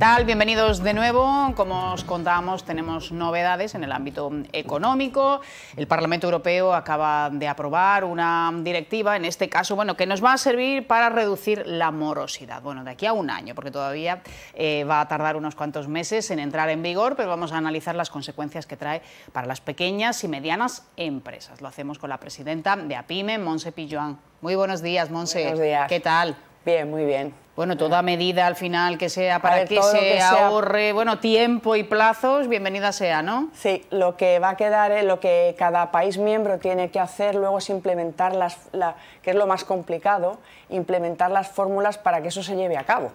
tal? Bienvenidos de nuevo. Como os contábamos, tenemos novedades en el ámbito económico. El Parlamento Europeo acaba de aprobar una directiva, en este caso, bueno, que nos va a servir para reducir la morosidad. Bueno, de aquí a un año, porque todavía eh, va a tardar unos cuantos meses en entrar en vigor, pero vamos a analizar las consecuencias que trae para las pequeñas y medianas empresas. Lo hacemos con la presidenta de APIME, Monse Pilloan. Muy buenos días, Monse. Buenos días. ¿Qué tal? Bien, muy bien. Bueno, toda medida al final que sea para que se ahorre, bueno, tiempo y plazos, bienvenida sea, ¿no? Sí, lo que va a quedar es eh, lo que cada país miembro tiene que hacer luego es implementar las, que es lo más complicado, implementar las fórmulas para que eso se lleve a cabo.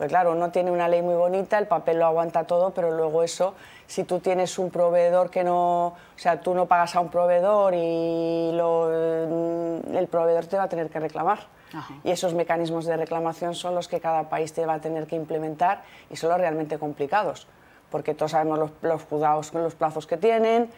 Porque claro, no tiene una ley muy bonita, el papel lo aguanta todo, pero luego eso, si tú tienes un proveedor que no, o sea, tú no pagas a un proveedor y mm, el proveedor te va a tener que reclamar. Y esos mecanismos de reclamación son los que cada país te va a tener que implementar y son los realmente complicados, porque todos sabemos los, los juzgados con los plazos que tienen,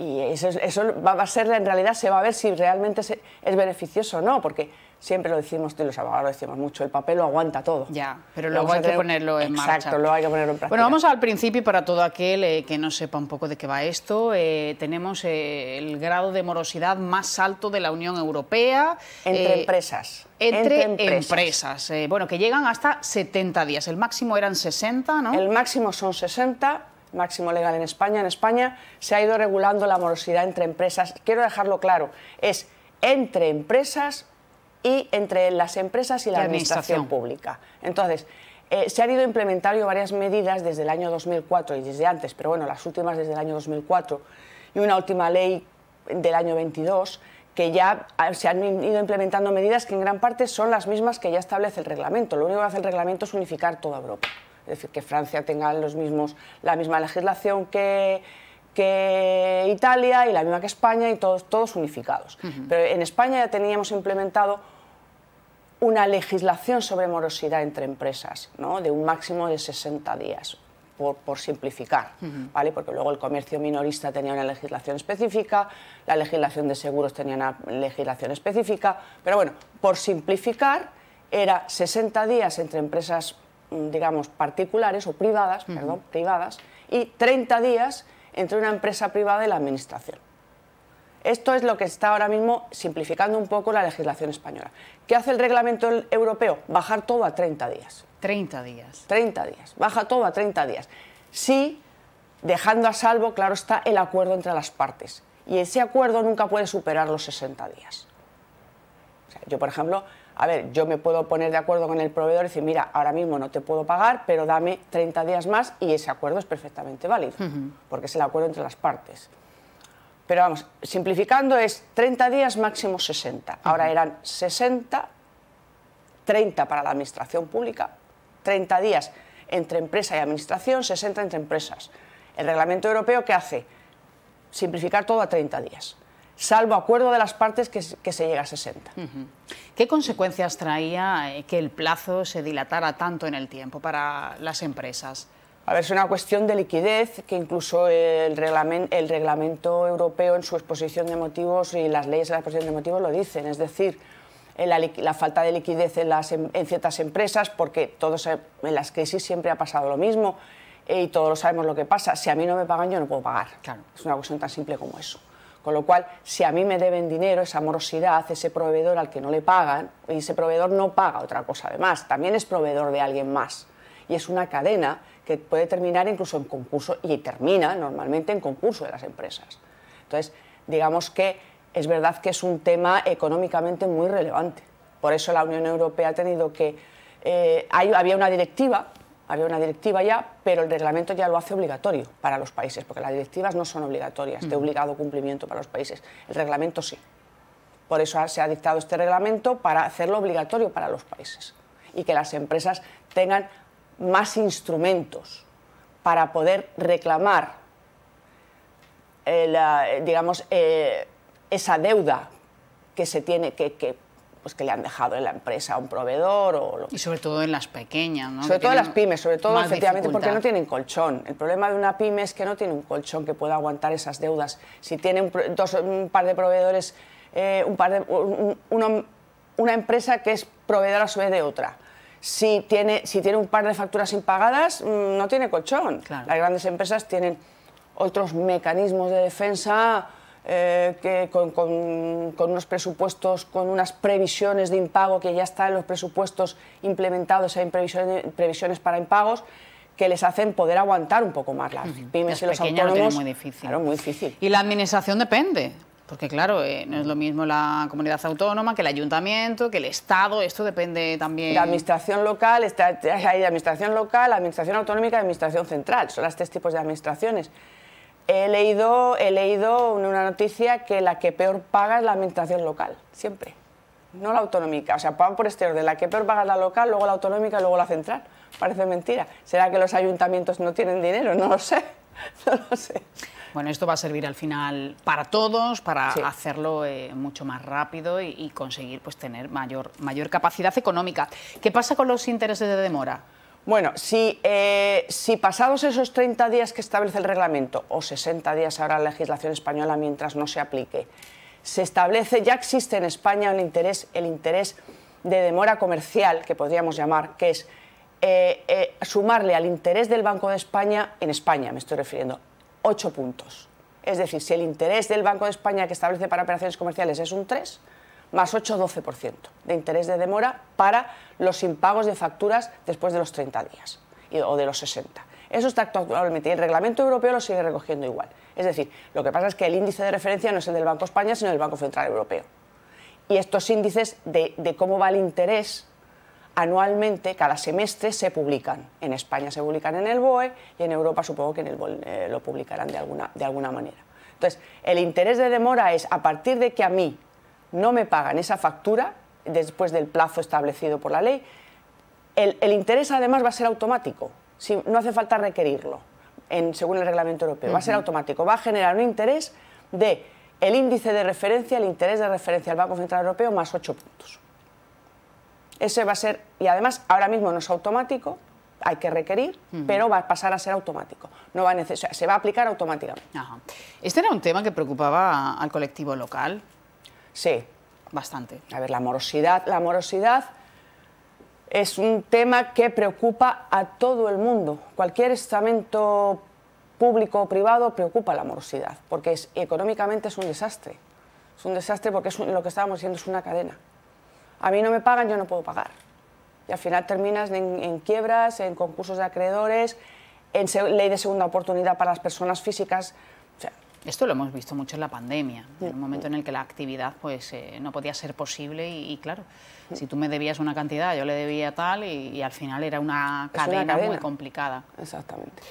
y eso, eso, va a ser, en realidad se va a ver si realmente es beneficioso o no, porque siempre lo decimos, los abogados decimos mucho, el papel lo aguanta todo. Ya, pero luego hay que ponerlo en marcha. Exacto, luego hay que ponerlo en práctica. Bueno, vamos al principio para todo aquel eh, que no sepa un poco de qué va esto. Eh, tenemos eh, el grado de morosidad más alto de la Unión Europea. Entre empresas. Entre, empresas. empresas bueno, que llegan hasta 70 días. El máximo eran 60, ¿no? El máximo son 60 máximo legal en España. En España se ha ido regulando la morosidad entre empresas. Quiero dejarlo claro, es entre empresas y entre las empresas y la, administración. pública. Entonces, eh, se han ido implementando varias medidas desde el año 2004 y desde antes, pero bueno, las últimas desde el año 2004 y una última ley del año 22 que ya se han ido implementando medidas que en gran parte son las mismas que ya establece el reglamento. Lo único que hace el reglamento es unificar toda Europa. Es decir, que Francia tenga los mismos, la misma legislación que, Italia y la misma que España y todos, todos unificados. Pero en España ya teníamos implementado una legislación sobre morosidad entre empresas, ¿no? de un máximo de 60 días, por, simplificar, ¿vale? Porque luego el comercio minorista tenía una legislación específica, la legislación de seguros tenía una legislación específica, pero bueno, por simplificar era 60 días entre empresas, mm, digamos, particulares o privadas, perdón, privadas, y 30 días entre una empresa privada y la administración. Esto es lo que está ahora mismo simplificando un poco la legislación española. ¿Qué hace el reglamento europeo? Bajar todo a 30 días. 30 días. 30 días. Baja todo a 30 días. Sí, dejando a salvo, claro está, el acuerdo entre las partes. Y ese acuerdo nunca puede superar los 60 días. yo, por ejemplo, a ver, yo me puedo poner de acuerdo con el proveedor y decir, mira, ahora mismo no te puedo pagar, pero dame 30 días más y ese acuerdo es perfectamente válido, porque es el acuerdo entre las partes. Pero vamos, simplificando es 30 días, máximo 60. Ahora eran 60, 30 para la administración pública, 30 días entre empresa y administración, 60 entre empresas. El reglamento europeo, ¿qué hace? Simplificar todo a 30 días salvo acuerdo de las partes que, se llega a 60. ¿Qué consecuencias traía eh, que el plazo se dilatara tanto en el tiempo para las empresas? A ver, es una cuestión de liquidez que incluso el, reglamento, el reglamento europeo en su exposición de motivos y las leyes en la exposición de motivos lo dicen. Es decir, eh, la, falta de liquidez en, las, em-, en ciertas empresas, porque todos en las crisis siempre ha pasado lo mismo eh, y todos lo sabemos lo que pasa. Si a mí no me pagan, yo no puedo pagar. Claro. Es una cuestión tan simple como eso. Con lo cual, si a mí me deben dinero, esa morosidad, ese proveedor al que no le pagan, y ese proveedor no paga otra cosa además, también es proveedor de alguien más. Y es una cadena que puede terminar incluso en concurso y termina normalmente en concurso de las empresas. Entonces, digamos que es verdad que es un tema económicamente muy relevante. Por eso la Unión Europea ha tenido que... Eh, había una directiva, había una directiva ya, pero el reglamento ya lo hace obligatorio para los países, porque las directivas no son obligatorias, de obligado cumplimiento para los países. El reglamento sí. Por eso se ha dictado este reglamento para hacerlo obligatorio para los países y que las empresas tengan más instrumentos para poder reclamar eh, eh, digamos, eh, esa deuda que se tiene que, pues que le han dejado en la empresa a un proveedor. O Y sobre todo en las pequeñas, Sobre todo en las pymes, sobre todo efectivamente porque no tienen colchón. El problema de una pyme es que no tiene un colchón que pueda aguantar esas deudas. Si tiene un, par de proveedores, un una empresa que es proveedora a su vez de otra si tiene, si tiene un par de facturas impagadas, mm, no tiene colchón. Las grandes empresas tienen otros mecanismos de defensa eh, que con, unos presupuestos, con unas previsiones de impago que ya están en los presupuestos implementados, hay previsiones, para impagos que les hacen poder aguantar un poco más las pymes y los autónomos. muy difícil. Y la administración depende. Porque claro, eh, no es lo mismo la comunidad autónoma que el ayuntamiento, que el Estado, esto depende también... La administración local, está, hay administración local, administración autonómica y administración central, son los tres tipos de administraciones. He leído, he leído una noticia que la que peor paga es la administración local, siempre, no la autonómica, o sea, pagan por este orden, la que peor paga es la local, luego la autonómica y luego la central. Parece mentira. ¿Será que los ayuntamientos no tienen dinero? No lo sé, no lo sé. Bueno, esto va a servir al final para todos, para hacerlo eh, mucho más rápido y, conseguir pues, tener mayor, mayor capacidad económica. ¿Qué pasa con los intereses de demora? Bueno, si, eh, si, pasados esos 30 días que establece el reglamento, o 60 días ahora la legislación española mientras no se aplique, se establece, ya existe en España interés, el interés de demora comercial, que podríamos llamar, que es eh, sumarle al interés del Banco de España, en España me estoy refiriendo, 8 puntos. Es decir, si el interés del Banco de España que establece para operaciones comerciales es un 3, más 8, 12% de interés de demora para los impagos de facturas después de los 30 días o de los 60. Eso está actualmente y el reglamento europeo lo sigue recogiendo igual. Es decir, lo que pasa es que el índice de referencia no es el del Banco de España, sino el Banco Central Europeo. Y estos índices de, de cómo va el interés anualmente, cada semestre, se publican. En España se publican en el BOE y en Europa supongo que en el BOE eh, lo publicarán de alguna, de alguna manera. Entonces, el interés de demora es a partir de que a mí no me pagan esa factura, después del plazo establecido por la ley, el, interés además va a ser automático, no hace falta requerirlo, según el reglamento europeo, va a ser automático, va a generar un interés de el índice de referencia, el interés de referencia del Banco Central Europeo más 8 puntos. Ese va a ser, y además ahora mismo no es automático, hay que requerir, pero va a pasar a ser automático. No va a se va a aplicar automáticamente. Este era un tema que preocupaba al colectivo local. Sí. Bastante. A ver, la morosidad, la morosidad es un tema que preocupa a todo el mundo. Cualquier estamento público o privado preocupa la morosidad, porque es, económicamente es un desastre. Es un desastre porque lo que estábamos diciendo es una cadena a mí no me pagan, yo no puedo pagar. Y al final terminas en, quiebras, en concursos de acreedores, en ley de segunda oportunidad para las personas físicas. esto lo hemos visto mucho en la pandemia, en mm. un momento en el que la actividad pues, eh, no podía ser posible y, claro, mm. si tú me debías una cantidad, yo le debía tal y, al final era una, una cadena muy complicada. Exactamente.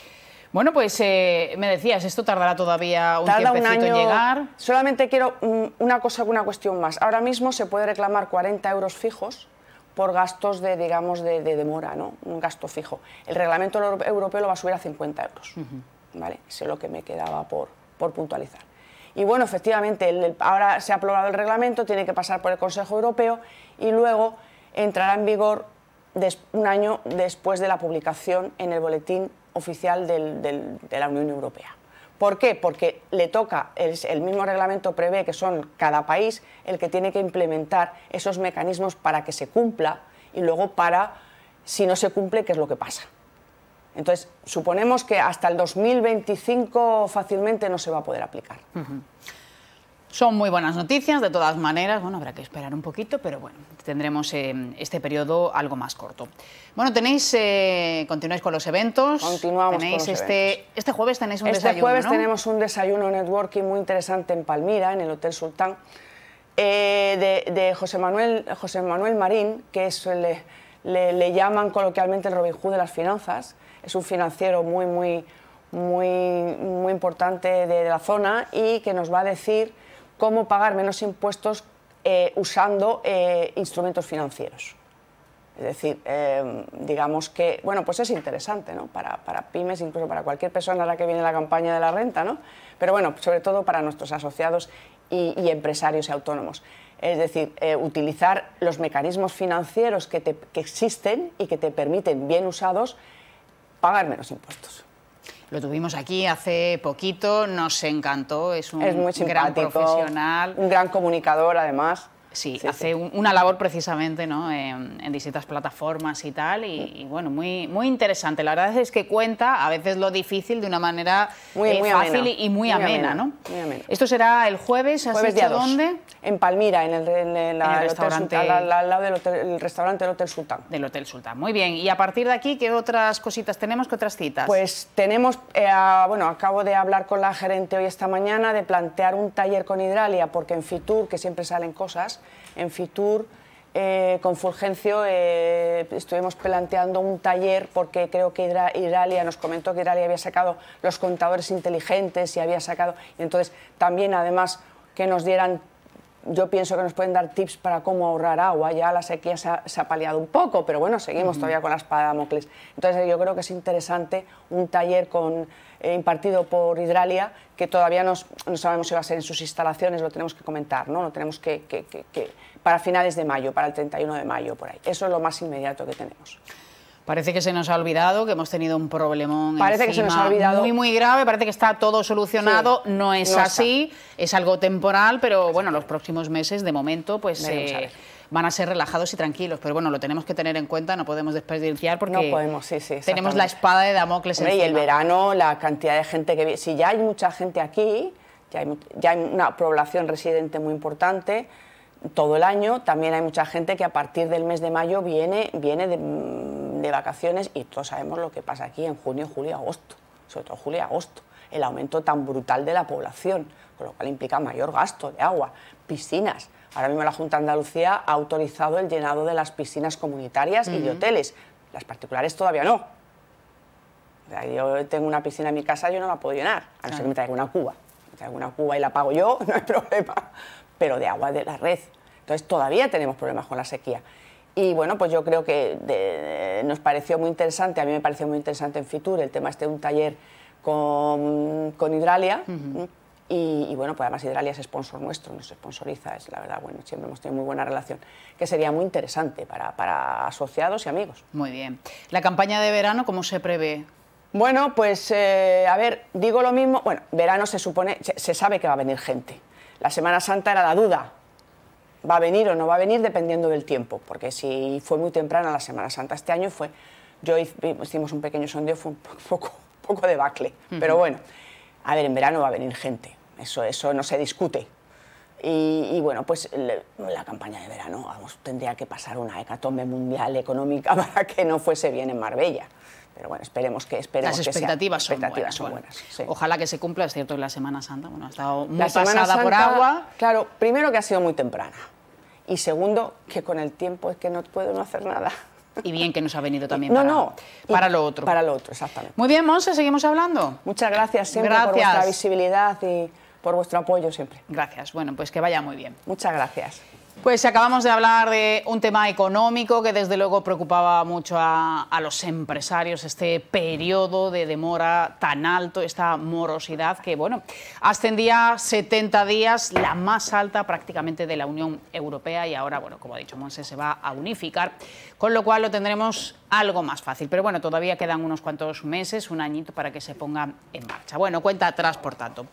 Bueno, pues eh, me decías, esto tardará todavía un año. en llegar. Solamente quiero mm, una cosa, una cuestión más. Ahora mismo se puede reclamar 40 euros fijos por gastos de, digamos, de, demora, ¿no? Un gasto fijo. El reglamento europeo lo va a subir a 50 euros, ¿vale? Eso es lo que me quedaba por, por puntualizar. Y bueno, efectivamente, ahora se ha aprobado el reglamento, tiene que pasar por el Consejo Europeo y luego entrará en vigor un año después de la publicación en el boletín oficial de la Unión Europea. ¿Por qué? Porque le toca, el, mismo reglamento prevé que son cada país el que tiene que implementar esos mecanismos para que se cumpla y luego para, si no se cumple, qué es lo que pasa. Entonces, suponemos que hasta el 2025 fácilmente no se va a poder aplicar. Son muy buenas noticias, de todas maneras, bueno, habrá que esperar un poquito, pero bueno, tendremos eh, este periodo algo más corto. Bueno, tenéis, eh, continuáis con los eventos. Continuamos este, Este jueves tenéis un este desayuno, Este jueves tenemos un desayuno networking muy interesante en Palmira, en el Hotel Sultán, eh, de, José, Manuel, José Manuel Marín, que Le, llaman coloquialmente el Robin Hood de las finanzas. Es un financiero muy, muy, muy, muy importante de, la zona y que nos va a decir cómo pagar menos impuestos eh, usando eh, instrumentos financieros. Es decir, em, digamos que, bueno, pues es interesante, ¿no? Para, pymes, incluso para cualquier persona a la que viene la campaña de la renta, ¿no? Pero bueno, sobre todo para nuestros asociados y, empresarios y autónomos. Es decir, eh, utilizar los mecanismos financieros que existen y que te permiten, bien usados, pagar menos impuestos. Lo tuvimos aquí hace poquito, nos encantó, es un es muy gran profesional. Un gran comunicador además sí, hace una labor precisamente ¿no? en, distintas plataformas y tal, mm. y, bueno, muy, muy interesante. La verdad es que cuenta a veces lo difícil de una manera muy, eh, fácil y, muy, amena, ¿no? Esto será el jueves, ¿has dónde? En Palmira, en el, restaurante. al, lado del restaurante del Hotel Sultán. Del Hotel Sultán, muy bien. Y a partir de aquí, ¿qué otras cositas tenemos? ¿Qué otras citas? Pues tenemos, eh, bueno, acabo de hablar con la gerente hoy esta mañana de plantear un taller con Hidralia, porque en Fitur, que siempre salen cosas, en Fitur. Eh, con Fulgencio eh, estuvimos planteando un taller porque creo que Iralia nos comentó que Iralia había sacado los contadores inteligentes y había sacado, y entonces también además que nos dieran yo pienso que nos pueden dar tips para cómo ahorrar agua. Ya la sequía se ha, paliado un poco, pero bueno, seguimos todavía con la espada Entonces yo creo que es interesante un taller con, eh, impartido por Hidralia, que todavía no sabemos si va a ser en sus instalaciones, lo tenemos que comentar, ¿no? Lo tenemos que para finales de mayo, para el 31 de mayo, por ahí. Eso es lo más inmediato que tenemos. Parece que se nos ha olvidado que hemos tenido un problemón muy muy grave, parece que está todo solucionado, no es así, es algo temporal, pero bueno, los próximos meses de momento pues eh, van a ser relajados y tranquilos, pero bueno, lo tenemos que tener en cuenta, no podemos desperdiciar porque no podemos, tenemos la espada de Damocles encima. Y el verano, la cantidad de gente que si ya hay mucha gente aquí, ya hay, ya hay una población residente muy importante, todo el año. También hay mucha gente que a partir del mes de mayo viene, viene de, mm, vacaciones y todos sabemos lo que pasa aquí en junio, julio, agosto, sobre todo julio y agosto el aumento tan brutal de la población, con lo cual implica mayor gasto de agua, piscinas. Ahora mismo la Junta de Andalucía ha autorizado el llenado de las piscinas comunitarias y de hoteles. Las particulares todavía no. yo tengo una piscina en mi casa, yo no la puedo llenar, a no ser que me traiga una cuba. Me traigo una cuba y la pago yo, no hay problema pero de agua de la red. Entonces todavía tenemos problemas con la sequía. Y bueno, pues yo creo que eh, nos pareció muy interesante, a mí me pareció muy interesante en Fitur el tema este de un taller con, con Hidralia. y, bueno, pues además Hidralia es sponsor nuestro, nos sponsoriza, es la verdad, bueno, siempre hemos tenido muy buena relación, que sería muy interesante para, para asociados y amigos. Muy bien. ¿La campaña de verano cómo se prevé? Bueno, pues eh, a ver, digo lo mismo, bueno, verano se supone, se sabe que va a venir gente. La Semana Santa era la duda, va a venir o no va a venir dependiendo del tiempo, porque si fue muy temprana la Semana Santa este año fue, yo hicimos un pequeño sondeo, fue un poco, de bacle, pero bueno, a ver, en verano va a venir gente, eso, eso no se discute. Y, bueno, pues la campaña de verano, tendría que pasar una hecatombe mundial económica para que no fuese bien en Marbella. Pero bueno, esperemos que esperemos Las expectativas, expectativas son buenas. Ojalá que se cumpla, es cierto, en la Semana Santa, bueno, ha estado muy pasada por agua. Claro, primero que ha sido muy temprana. Y segundo, que con el tiempo es que no puedo no hacer nada. Y bien que nos ha venido también no, para, lo otro. Para lo otro, exactamente. Muy bien, Monse, seguimos hablando. Muchas gracias siempre por vuestra visibilidad y por vuestro apoyo siempre. Gracias. Bueno, pues que vaya muy bien. Muchas gracias. Pues acabamos de hablar de un tema económico que desde luego preocupaba mucho a, los empresarios, este periodo de demora tan alto, esta morosidad que, bueno, ascendía 70 días, la más alta prácticamente de la Unión Europea y ahora, bueno, como ha dicho Monse, se va a unificar, con lo cual lo tendremos algo más fácil. Pero bueno, todavía quedan unos cuantos meses, un añito para que se ponga en marcha. Bueno, cuenta atrás, por tanto.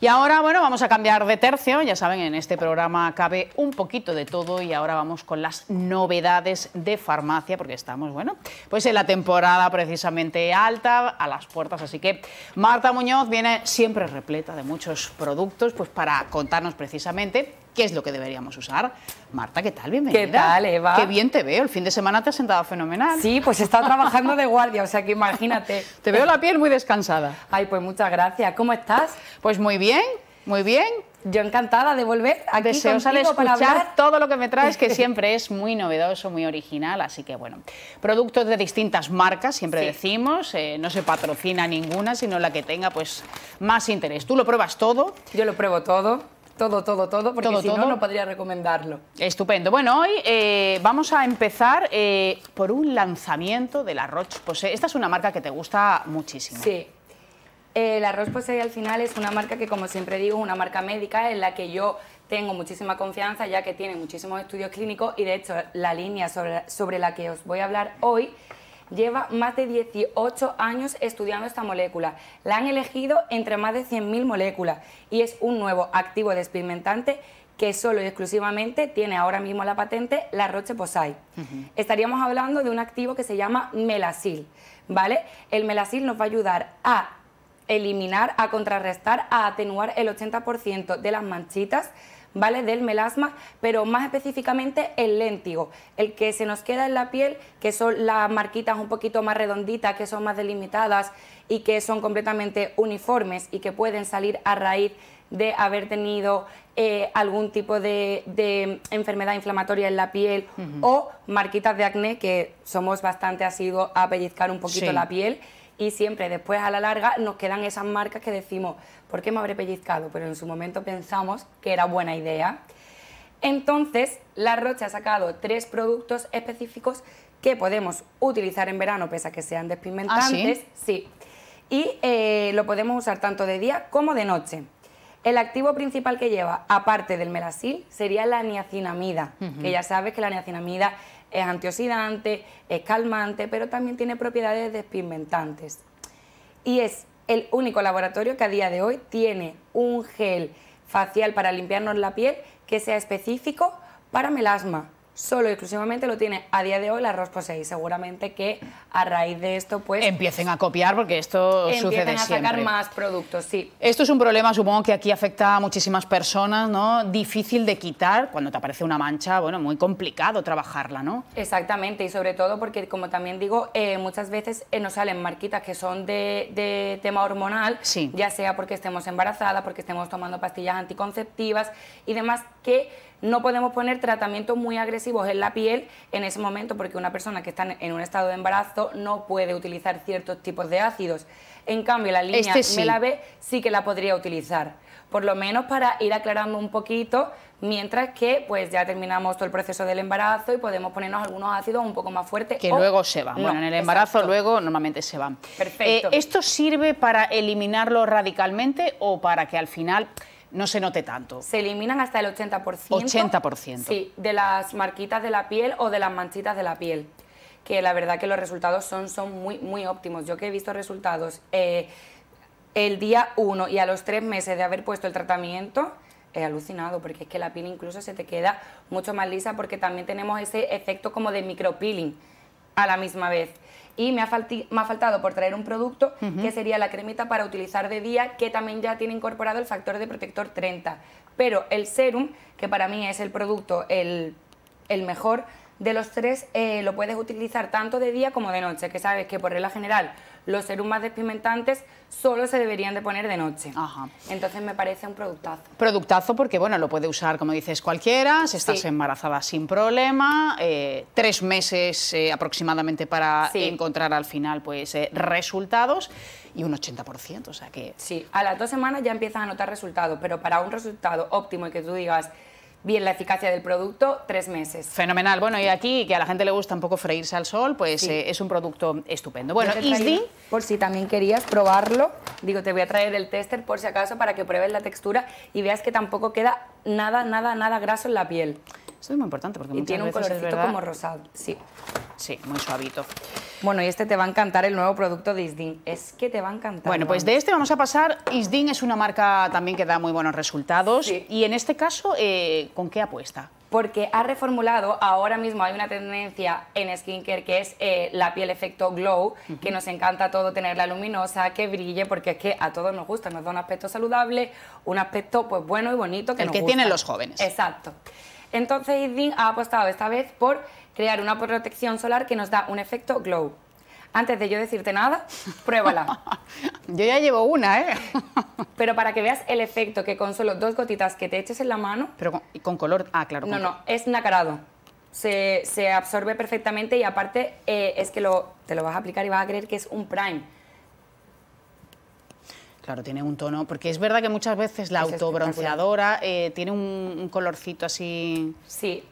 Y ahora, bueno, vamos a cambiar de tercio, ya saben, en este programa cabe un poquito de todo y ahora vamos con las novedades de farmacia, porque estamos, bueno, pues en la temporada precisamente alta, a las puertas, así que Marta Muñoz viene siempre repleta de muchos productos, pues para contarnos precisamente qué es lo que deberíamos usar. Marta, ¿qué tal? Bienvenida. ¿Qué tal, Eva? Qué bien te veo. El fin de semana te has sentado fenomenal. Sí, pues he estado trabajando de guardia, o sea que imagínate. te veo la piel muy descansada. Ay, pues muchas gracias. ¿Cómo estás? Pues muy bien, muy bien. Yo encantada de volver aquí Deseosa de escuchar todo lo que me traes, que siempre es muy novedoso, muy original, así que bueno. Productos de distintas marcas, siempre decimos, eh, no se patrocina ninguna, sino la que tenga pues más interés. ¿Tú lo pruebas todo? Yo lo pruebo todo. Todo, todo, todo, porque si no, no podría recomendarlo. Estupendo. Bueno, hoy eh, vamos a empezar eh, por un lanzamiento de la Roche-Posay. Esta es una marca que te gusta muchísimo. Sí, eh, el arroz Posey pues, al final es una marca que, como siempre digo, es una marca médica en la que yo tengo muchísima confianza ya que tiene muchísimos estudios clínicos y de hecho la línea sobre, la que os voy a hablar hoy lleva más de 18 años estudiando esta molécula. La han elegido entre más de 100.000 moléculas y es un nuevo activo despigmentante que solo y exclusivamente tiene ahora mismo la patente la Roche-Posay. Estaríamos hablando de un activo que se llama Melasil, ¿vale? El Melasil nos va a ayudar a eliminar, a contrarrestar, a atenuar el 80% de las manchitas ¿vale? del melasma, pero más específicamente el léntigo, el que se nos queda en la piel, que son las marquitas un poquito más redonditas, que son más delimitadas y que son completamente uniformes y que pueden salir a raíz de haber tenido eh, algún tipo de, enfermedad inflamatoria en la piel o marquitas de acné, que somos bastante asiduos a pellizcar un poquito la piel y siempre después a la larga nos quedan esas marcas que decimos, ¿por qué me habré pellizcado? Pero en su momento pensamos que era buena idea. Entonces, La Roche ha sacado tres productos específicos que podemos utilizar en verano, pese a que sean despigmentantes. Ah, sí? Y eh, lo podemos usar tanto de día como de noche. El activo principal que lleva, aparte del melasil, sería la niacinamida, que ya sabes que la niacinamida es antioxidante, es calmante, pero también tiene propiedades despigmentantes. Y es el único laboratorio que a día de hoy tiene un gel facial para limpiarnos la piel que sea específico para melasma solo exclusivamente lo tiene a día de hoy la Rospose y seguramente que a raíz de esto pues... Empiecen a copiar porque esto sucede siempre. Empiecen a sacar más productos, sí. Esto es un problema, supongo que aquí afecta a muchísimas personas, ¿no? Difícil de quitar, cuando te aparece una mancha, bueno, muy complicado trabajarla, ¿no? Exactamente, y sobre todo porque, como también digo, eh, muchas veces eh, nos salen marquitas que son de, tema hormonal, sí. ya sea porque estemos embarazadas, porque estemos tomando pastillas anticonceptivas y demás, que no podemos poner tratamientos muy agresivos en la piel en ese momento porque una persona que está en un estado de embarazo no puede utilizar ciertos tipos de ácidos. En cambio, la línea este sí. sí que la podría utilizar, por lo menos para ir aclarando un poquito, mientras que pues ya terminamos todo el proceso del embarazo y podemos ponernos algunos ácidos un poco más fuertes. Que luego se van, bueno, en el embarazo luego normalmente se van. Perfecto. Eh, ¿Esto sirve para eliminarlo radicalmente o para que al final no se note tanto. Se eliminan hasta el 80%. 80%. Sí, de las marquitas de la piel o de las manchitas de la piel que la verdad que los resultados son, son muy, muy óptimos. Yo que he visto resultados eh, el día 1 y a los 3 meses de haber puesto el tratamiento, he alucinado, porque es que la piel incluso se te queda mucho más lisa porque también tenemos ese efecto como de micropeeling a la misma vez y me ha, me ha faltado por traer un producto que sería la cremita para utilizar de día que también ya tiene incorporado el factor de protector 30. Pero el serum, que para mí es el producto el, el mejor, de los tres eh, lo puedes utilizar tanto de día como de noche, que sabes que por regla general los serums más despigmentantes solo se deberían de poner de noche. Ajá. Entonces me parece un productazo. Productazo porque, bueno, lo puede usar, como dices, cualquiera, si estás embarazada sin problema, eh, tres meses eh, aproximadamente para encontrar al final pues eh, resultados y un 80%, o sea que... Sí, a las dos semanas ya empiezas a notar resultados, pero para un resultado óptimo y que tú digas bien la eficacia del producto tres meses. Fenomenal. Bueno, y aquí, que a la gente le gusta un poco freírse al sol, pues eh, es un producto estupendo. Bueno, Isdi... Por si también querías probarlo, digo, te voy a traer el tester por si acaso para que pruebes la textura y veas que tampoco queda nada, nada, nada graso en la piel. Eso es muy importante porque y tiene un colorito como rosado. Sí, sí, muy suavito. Bueno, y este te va a encantar el nuevo producto de Isdin. Es que te va a encantar. Bueno, pues de este vamos a pasar. Isdin es una marca también que da muy buenos resultados. Y en este caso, eh, ¿con qué apuesta? porque ha reformulado, ahora mismo hay una tendencia en skincare que es eh, la piel efecto glow, que nos encanta todo tenerla luminosa, que brille, porque es que a todos nos gusta, nos da un aspecto saludable, un aspecto pues bueno y bonito que El que tienen los jóvenes. Exacto. Entonces Idin ha apostado esta vez por crear una protección solar que nos da un efecto glow. Antes de yo decirte nada, pruébala. yo ya llevo una, ¿eh? Pero para que veas el efecto que con solo dos gotitas que te eches en la mano... Pero con, color... Ah, claro. No, no, es nacarado. Se, se absorbe perfectamente y aparte eh, es que te lo vas a aplicar y vas a creer que es un prime Claro, tiene un tono, porque es verdad que muchas veces la autobronceadora eh, tiene un, colorcito así... Sí.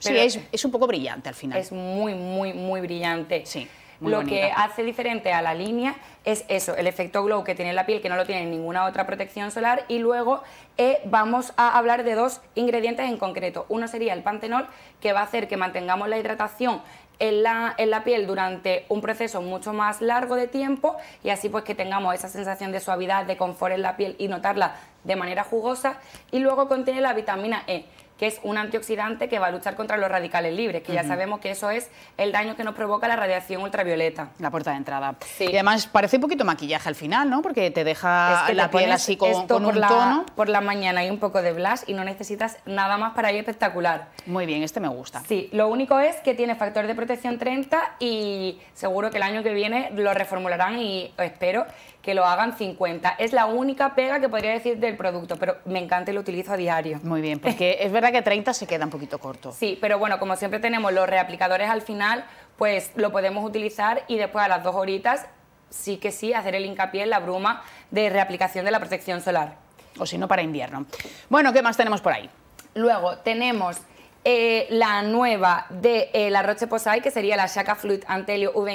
sí, es, un poco brillante al final. Es muy, muy, muy brillante. Sí. lo que hace diferente a la línea es eso, el efecto glow que tiene la piel, que no lo tiene ninguna otra protección solar. Y luego eh, vamos a hablar de dos ingredientes en concreto. Uno sería el pantenol, que va a hacer que mantengamos la hidratación en la, piel durante un proceso mucho más largo de tiempo y así pues que tengamos esa sensación de suavidad, de confort en la piel y notarla de manera jugosa. Y luego contiene la vitamina E que es un antioxidante que va a luchar contra los radicales libres, que ya sabemos que eso es el daño que nos provoca la radiación ultravioleta. La puerta de entrada. Y además parece un poquito maquillaje al final, ¿no? Porque te deja la piel así con, un la, tono. Por la mañana hay un poco de blush y no necesitas nada más para ir espectacular. Muy bien, este me gusta. Sí, lo único es que tiene factor de protección 30 y seguro que el año que viene lo reformularán y espero que lo hagan 50. Es la única pega que podría decir del producto, pero me encanta y lo utilizo a diario. Muy bien, porque es verdad que 30 se queda un poquito corto. Sí, pero bueno, como siempre tenemos los reaplicadores al final, pues lo podemos utilizar y después a las dos horitas sí que sí hacer el hincapié en la bruma de reaplicación de la protección solar. O si no, para invierno. Bueno, ¿qué más tenemos por ahí? Luego tenemos eh, la nueva de eh, la Roche Posay, que sería la Shaka Fluid Antelio UV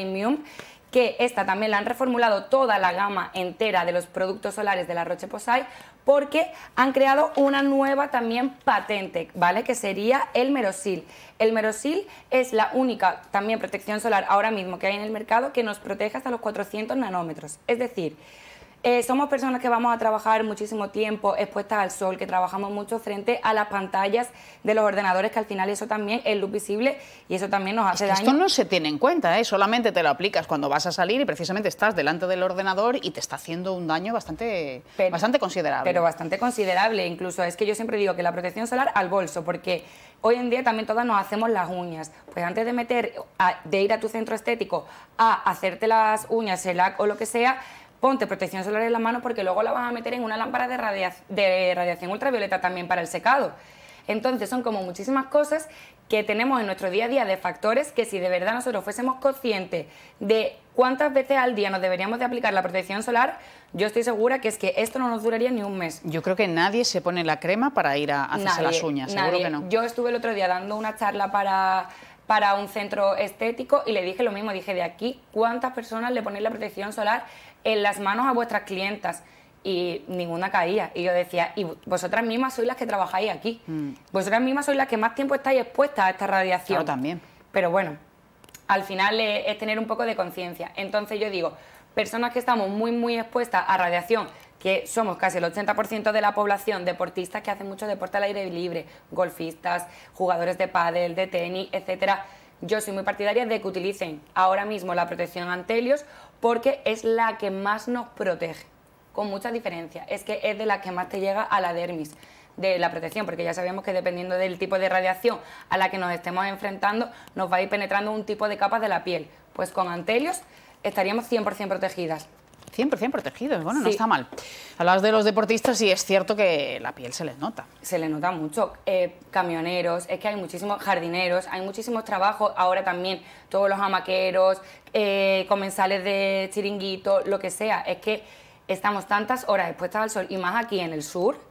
que esta también la han reformulado toda la gama entera de los productos solares de la Roche-Posay porque han creado una nueva también patente, ¿vale? Que sería el Merosil. El Merosil es la única también protección solar ahora mismo que hay en el mercado que nos protege hasta los 400 nanómetros. Es decir, eh, somos personas que vamos a trabajar muchísimo tiempo expuestas al sol, que trabajamos mucho frente a las pantallas de los ordenadores, que al final eso también es luz visible y eso también nos hace daño. Esto no se tiene en cuenta, ¿eh? solamente te lo aplicas cuando vas a salir y precisamente estás delante del ordenador y te está haciendo un daño bastante, bastante considerable. Pero bastante considerable, incluso es que yo siempre digo que la protección solar al bolso, porque hoy en día también todas nos hacemos las uñas. Pues antes de meter, de ir a tu centro estético a hacerte las uñas, el AC o lo que sea, ponte protección solar en las manos... porque luego la vas a meter en una lámpara de, de radiación ultravioleta también para el secado. Entonces son como muchísimas cosas que tenemos en nuestro día a día de factores que si de verdad nosotros fuésemos conscientes de cuántas veces al día nos deberíamos de aplicar la protección solar, yo estoy segura que es que esto no nos duraría ni un mes. Yo creo que nadie se pone la crema para ir a hacerse las uñas, seguro que no. Yo estuve el otro día dando una charla para para un centro estético y le dije lo mismo, dije de aquí cuántas personas le ponéis la protección solar en las manos a vuestras clientas y ninguna caía. Y yo decía, y vosotras mismas sois las que trabajáis aquí. Mm. Vosotras mismas sois las que más tiempo estáis expuestas a esta radiación. Yo también. Pero bueno, al final es, tener un poco de conciencia. Entonces yo digo, personas que estamos muy, muy expuestas a radiación, que somos casi el 80% de la población, deportistas que hacen mucho deporte al aire libre, golfistas, jugadores de pádel, de tenis, etcétera. Yo soy muy partidaria de que utilicen ahora mismo la protección antelios porque es la que más nos protege, con mucha diferencia. Es que es de la que más te llega a la dermis de la protección, porque ya sabemos que dependiendo del tipo de radiación a la que nos estemos enfrentando, nos va a ir penetrando un tipo de capas de la piel. Pues con Antelios estaríamos 100% protegidas. 100% protegidos, bueno, no está mal. las de los deportistas y es cierto que la piel se les nota. Se les nota mucho. Eh, camioneros, es que hay muchísimos jardineros, hay muchísimos trabajos. Ahora también todos los amaqueros, eh, comensales de chiringuito, lo que sea. Es que estamos tantas horas expuestas al sol y más aquí en el sur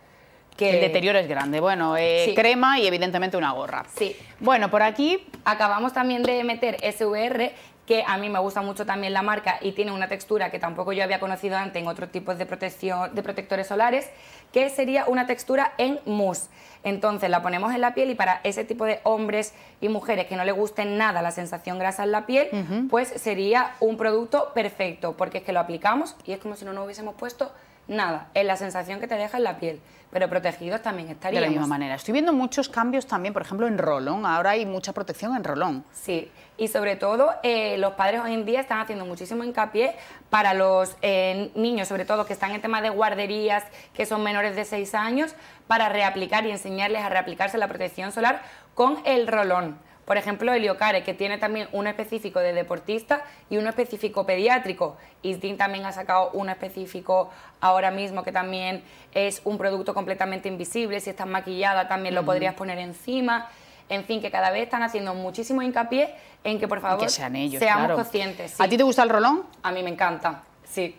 que... El deterioro es grande. Bueno, eh, crema y evidentemente una gorra. Sí. Bueno, por aquí acabamos también de meter SVR, que a mí me gusta mucho también la marca y tiene una textura que tampoco yo había conocido antes en otros tipos de de protectores solares, que sería una textura en mousse. Entonces la ponemos en la piel y para ese tipo de hombres y mujeres que no le guste nada la sensación grasa en la piel, pues sería un producto perfecto, porque es que lo aplicamos y es como si no nos hubiésemos puesto nada, es la sensación que te deja en la piel pero protegidos también estarían. De la misma manera. Estoy viendo muchos cambios también, por ejemplo, en Rolón. Ahora hay mucha protección en Rolón. Sí, y sobre todo eh, los padres hoy en día están haciendo muchísimo hincapié para los eh, niños, sobre todo que están en temas de guarderías, que son menores de 6 años, para reaplicar y enseñarles a reaplicarse la protección solar con el rolón. Por ejemplo, Heliocare, que tiene también un específico de deportista y uno específico pediátrico. Isdin también ha sacado uno específico ahora mismo, que también es un producto completamente invisible. Si estás maquillada, también lo podrías poner encima. En fin, que cada vez están haciendo muchísimo hincapié en que, por favor, seamos conscientes. ¿A ti te gusta el rolón? A mí me encanta, sí.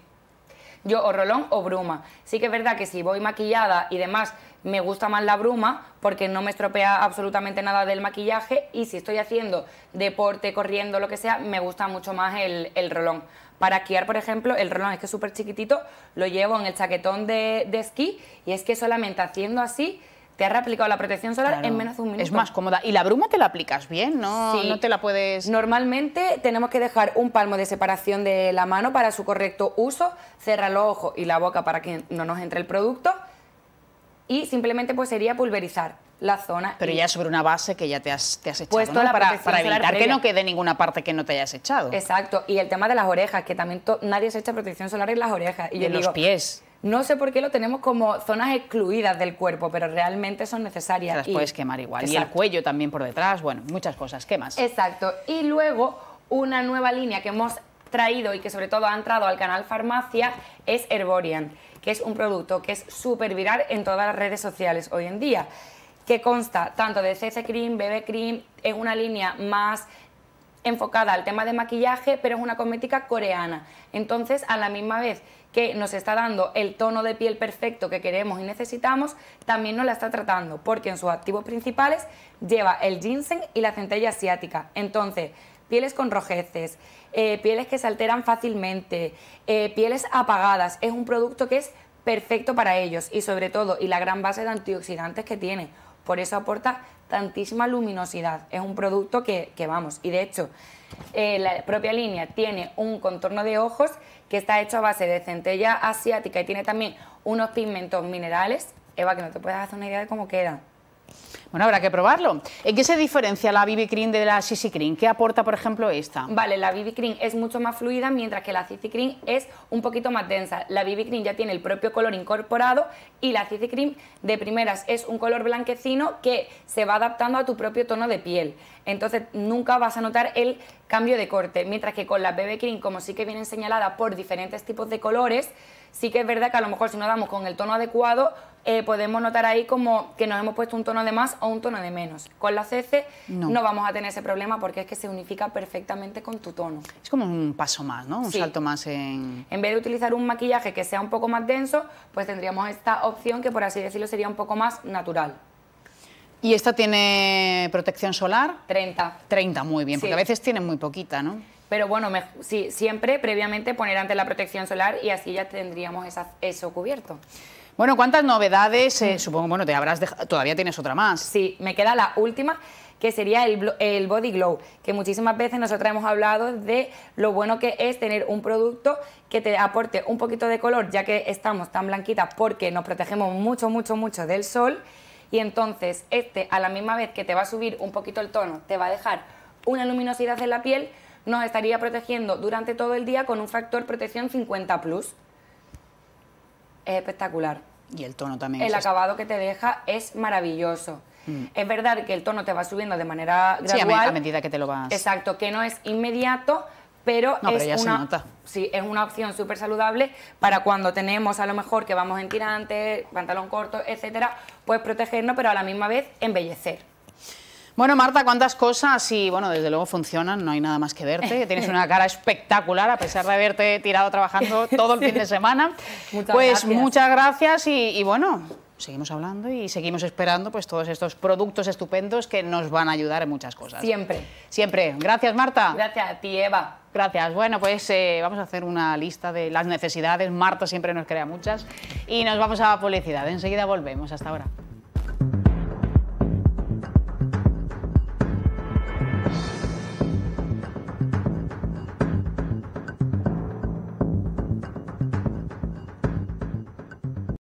Yo o rolón o bruma. Sí que es verdad que si voy maquillada y demás, me gusta más la bruma porque no me estropea absolutamente nada del maquillaje y si estoy haciendo deporte, corriendo, lo que sea, me gusta mucho más el, rolón. Para esquiar, por ejemplo, el rolón es que es súper chiquitito, lo llevo en el chaquetón de, esquí y es que solamente haciendo así te ha reaplicado la protección solar en menos de un minuto. Es más cómoda. Y la bruma te la aplicas bien, ¿no? Sí. No te la puedes... Normalmente tenemos que dejar un palmo de separación de la mano para su correcto uso, cerrar los ojos y la boca para que no nos entre el producto y simplemente pues sería pulverizar la zona. Pero ya sobre una base que ya te has, te echado, pues, para, evitar que no quede ninguna parte que no te hayas echado. Exacto, y el tema de las orejas, que también nadie se echa protección solar en las orejas. Y, en los pies. No sé por qué lo tenemos como zonas excluidas del cuerpo, pero realmente son necesarias. Las puedes quemar igual. Y el cuello también por detrás, bueno, muchas cosas. ¿Qué más? Exacto. Y luego una nueva línea que hemos traído y que sobre todo ha entrado al canal Farmacia es Herborian, que es un producto que es súper viral en todas las redes sociales hoy en día, que consta tanto de CC Cream, BB Cream, es una línea más enfocada al tema de maquillaje, pero es una cosmética coreana. Entonces, a la misma vez que nos está dando el tono de piel perfecto que queremos y necesitamos, también nos la está tratando, porque en sus activos principales lleva el ginseng y la centella asiática. Entonces, pieles con rojeces, eh, pieles que se alteran fácilmente, eh, pieles apagadas. Es un producto que es perfecto para ellos y sobre todo, y la gran base de antioxidantes que tiene. Por eso aporta tantísima luminosidad. Es un producto que, vamos, y de hecho, eh, la propia línea tiene un contorno de ojos que está hecho a base de centella asiática y tiene también unos pigmentos minerales. Eva, que no te puedes hacer una idea de cómo queda. Bueno, habrá que probarlo. ¿En qué se diferencia la BB Cream de la CC Cream? ¿Qué aporta, por ejemplo, esta? Vale, la BB Cream es mucho más fluida, mientras que la CC Cream es un poquito más densa. La BB Cream ya tiene el propio color incorporado y la CC Cream de primeras es un color blanquecino que se va adaptando a tu propio tono de piel. Entonces, nunca vas a notar el cambio de corte, mientras que con la BB Cream, como sí que viene señalada por diferentes tipos de colores, sí que es verdad que a lo mejor si no damos con el tono adecuado, eh, podemos notar ahí como que nos hemos puesto un tono de más o un tono de menos. Con la CC no. vamos a tener ese problema porque es que se unifica perfectamente con tu tono. Es como un paso más, ¿no? Un salto más en... En vez de utilizar un maquillaje que sea un poco más denso, pues tendríamos esta opción que por así decirlo sería un poco más natural. ¿Y esta tiene protección solar? 30. 30, muy bien, porque a veces tiene muy poquita, ¿no? Pero bueno, me, sí, siempre previamente poner antes la protección solar y así ya tendríamos eso cubierto. Bueno, ¿cuántas novedades? Eh, supongo, bueno, te habrás todavía tienes otra más. Sí, me queda la última que sería el, body glow, que muchísimas veces nosotras hemos hablado de lo bueno que es tener un producto que te aporte un poquito de color, ya que estamos tan blanquitas porque nos protegemos mucho, mucho, mucho del sol. Y entonces este, a la misma vez que te va a subir un poquito el tono, te va a dejar una luminosidad en la piel, nos estaría protegiendo durante todo el día con un factor protección 50+. Plus. Es espectacular. Y el tono también. El acabado que te deja es maravilloso. Mm. Es verdad que el tono te va subiendo de manera gradual. Sí, a, medida que te lo vas. Exacto, que no es inmediato, pero, es, una, es una opción súper saludable para cuando tenemos a lo mejor que vamos en tirantes, pantalón corto, etcétera, pues protegernos, pero a la misma vez embellecer. Bueno, Marta, cuántas cosas y bueno, desde luego funcionan, no hay nada más que verte. Tienes una cara espectacular a pesar de haberte tirado trabajando todo el fin de semana. Muchas pues muchas gracias y, bueno, seguimos hablando y seguimos esperando pues todos estos productos estupendos que nos van a ayudar en muchas cosas. Siempre. Siempre. Gracias, Marta. Gracias a ti, Eva. Gracias. Bueno, pues eh, vamos a hacer una lista de las necesidades. Marta siempre nos crea muchas. Y nos vamos a publicidad. Enseguida volvemos. Hasta ahora.